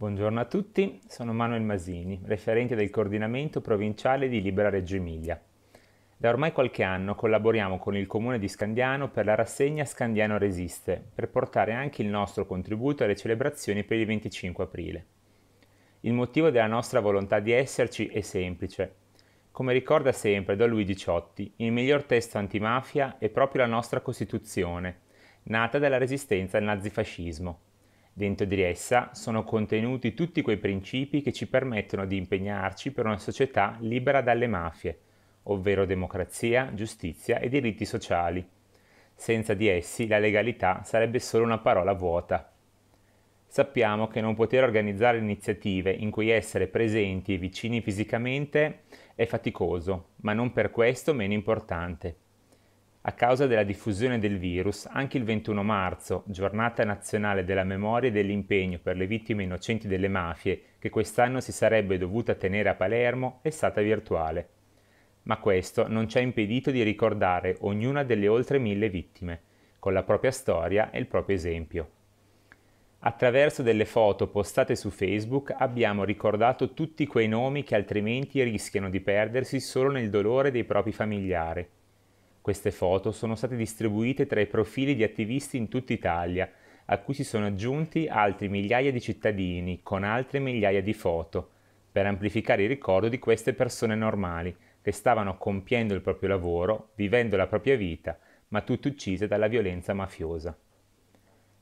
Buongiorno a tutti, sono Manuel Masini, referente del coordinamento provinciale di Libera Reggio Emilia. Da ormai qualche anno collaboriamo con il comune di Scandiano per la rassegna Scandiano Resiste, per portare anche il nostro contributo alle celebrazioni per il 25 aprile. Il motivo della nostra volontà di esserci è semplice. Come ricorda sempre Don Luigi Ciotti, il miglior testo antimafia è proprio la nostra Costituzione, nata dalla resistenza al nazifascismo. Dentro di essa sono contenuti tutti quei principi che ci permettono di impegnarci per una società libera dalle mafie, ovvero democrazia, giustizia e diritti sociali. Senza di essi la legalità sarebbe solo una parola vuota. Sappiamo che non poter organizzare iniziative in cui essere presenti e vicini fisicamente è faticoso, ma non per questo meno importante a causa della diffusione del virus, anche il 21 marzo, giornata nazionale della memoria e dell'impegno per le vittime innocenti delle mafie, che quest'anno si sarebbe dovuta tenere a Palermo, è stata virtuale. Ma questo non ci ha impedito di ricordare ognuna delle oltre mille vittime, con la propria storia e il proprio esempio. Attraverso delle foto postate su Facebook abbiamo ricordato tutti quei nomi che altrimenti rischiano di perdersi solo nel dolore dei propri familiari queste foto sono state distribuite tra i profili di attivisti in tutta Italia, a cui si sono aggiunti altri migliaia di cittadini con altre migliaia di foto, per amplificare il ricordo di queste persone normali che stavano compiendo il proprio lavoro, vivendo la propria vita, ma tutte uccise dalla violenza mafiosa.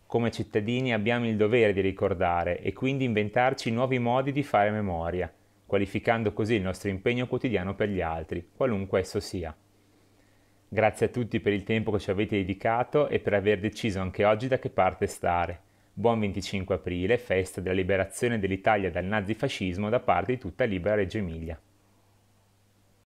Come cittadini abbiamo il dovere di ricordare e quindi inventarci nuovi modi di fare memoria, qualificando così il nostro impegno quotidiano per gli altri, qualunque esso sia. Grazie a tutti per il tempo che ci avete dedicato e per aver deciso anche oggi da che parte stare. Buon 25 aprile, festa della liberazione dell'Italia dal nazifascismo da parte di tutta Libera Reggio Emilia.